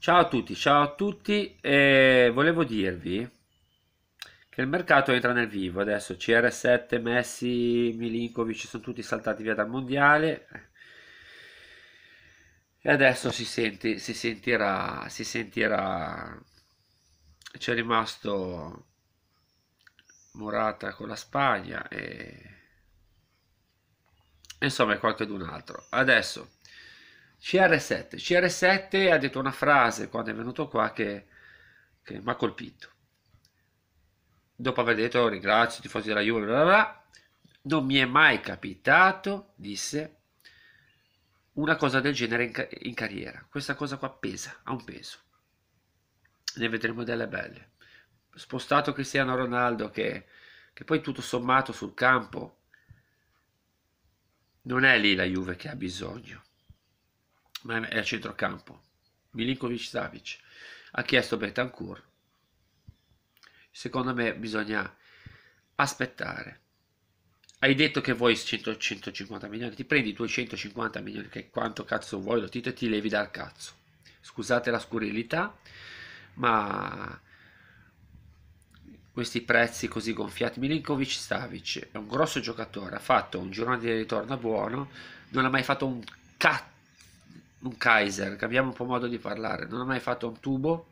Ciao a tutti, ciao a tutti e volevo dirvi che il mercato entra nel vivo adesso, CR7, Messi, Milinkovic sono tutti saltati via dal mondiale e adesso si, senti, si sentirà, si sentirà, c'è rimasto Morata con la Spagna e insomma qualche d'un altro. Adesso CR7. CR7 ha detto una frase quando è venuto qua che, che mi ha colpito. Dopo aver detto ringrazio i tifosi della Juve, bla bla non mi è mai capitato, disse, una cosa del genere in, in carriera. Questa cosa qua pesa, ha un peso. Ne vedremo delle belle. Spostato Cristiano Ronaldo che, che poi tutto sommato sul campo non è lì la Juve che ha bisogno ma è a centrocampo. Milinkovic Savic ha chiesto Betancourt. Secondo me bisogna aspettare. Hai detto che vuoi 100, 150 milioni, ti prendi 250 milioni, che quanto cazzo vuoi, lo titolo e ti levi dal cazzo. Scusate la scurilità, ma questi prezzi così gonfiati. Milinkovic Savic è un grosso giocatore, ha fatto un girone di ritorno buono, non ha mai fatto un cazzo un Kaiser, cambiamo un po' modo di parlare, non ho mai fatto un tubo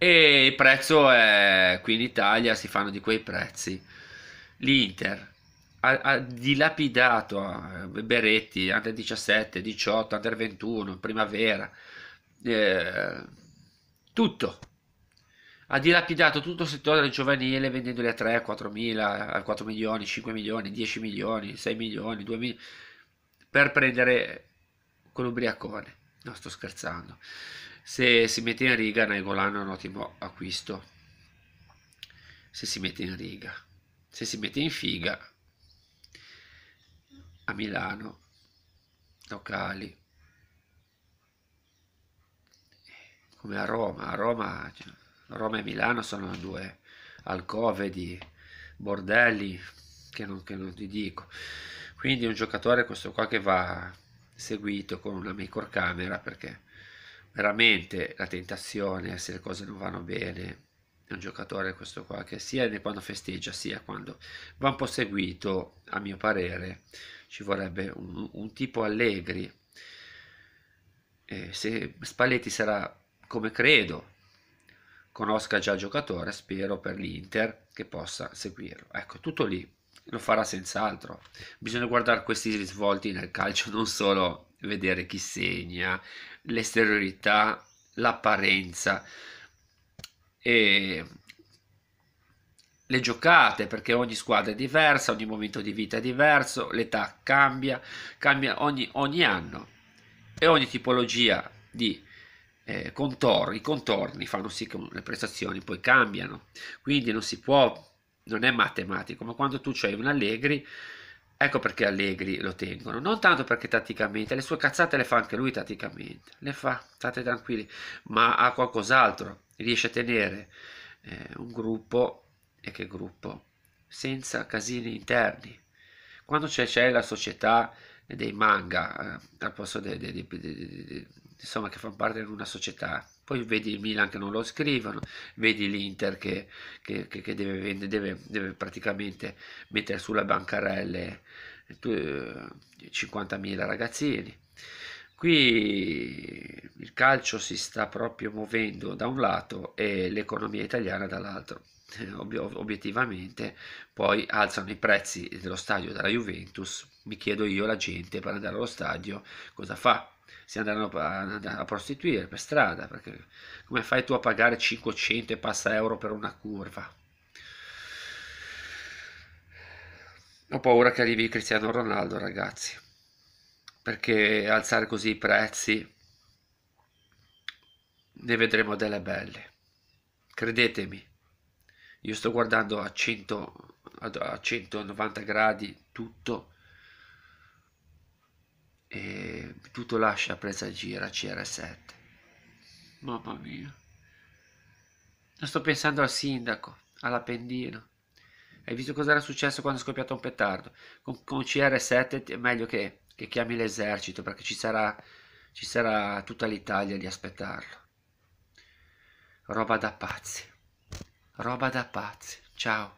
e il prezzo è qui in Italia si fanno di quei prezzi. L'Inter ha, ha dilapidato eh, Beretti under 17, 18, under 21, primavera, eh, tutto. Ha dilapidato tutto il settore giovanile vendendoli a 3, 4 mila, 4 milioni, 5 milioni, 10 milioni, 6 milioni, 2 milioni per prendere quell'ubriacone. No, sto scherzando. Se si mette in riga, Nainggolan è un ottimo acquisto. Se si mette in riga. Se si mette in figa, a Milano, locali, come a Roma. A Roma, cioè, Roma e Milano sono due alcove di bordelli che non, che non ti dico quindi è un giocatore questo qua che va seguito con una macro camera perché veramente la tentazione se le cose non vanno bene è un giocatore questo qua che sia quando festeggia sia quando va un po' seguito a mio parere ci vorrebbe un, un tipo allegri eh, se Spalletti sarà come credo conosca già il giocatore spero per l'Inter che possa seguirlo ecco tutto lì lo farà senz'altro. Bisogna guardare questi risvolti nel calcio, non solo vedere chi segna, l'esteriorità, l'apparenza e le giocate, perché ogni squadra è diversa, ogni momento di vita è diverso, l'età cambia, cambia ogni, ogni anno e ogni tipologia di eh, contorni, i contorni fanno sì che le prestazioni poi cambiano, quindi non si può non è matematico, ma quando tu c'hai un Allegri, ecco perché Allegri lo tengono, non tanto perché tatticamente, le sue cazzate le fa anche lui tatticamente, le fa, state tranquilli, ma ha qualcos'altro, riesce a tenere eh, un gruppo, e che gruppo? Senza casini interni. Quando c'è, c'è la società dei manga, eh, al posto dei, dei, dei, dei insomma, che fanno parte di una società poi vedi il Milan che non lo scrivono, vedi l'Inter che, che, che deve, deve, deve, praticamente mettere sulla bancarelle 50.000 eh, eh, ragazzini. Qui il calcio si sta proprio muovendo da un lato e l'economia italiana dall'altro eh, obiettivamente poi alzano i prezzi dello stadio della Juventus mi chiedo io la gente per andare allo stadio cosa fa si andranno a, prostituire per strada, perché come fai tu a pagare 500 e passa euro per una curva? Ho paura che arrivi Cristiano Ronaldo, ragazzi, perché alzare così i prezzi ne vedremo delle belle. Credetemi, io sto guardando a, 100, a 190 gradi tutto e tutto lascia presagire a CR7. Mamma mia. Non sto pensando al sindaco, all'Appendino. Hai visto cosa era successo quando è scoppiato un petardo? Con, con CR7 è meglio che, che chiami l'esercito perché ci sarà, ci sarà tutta l'Italia di aspettarlo. Roba da pazzi. Roba da pazzi. Ciao.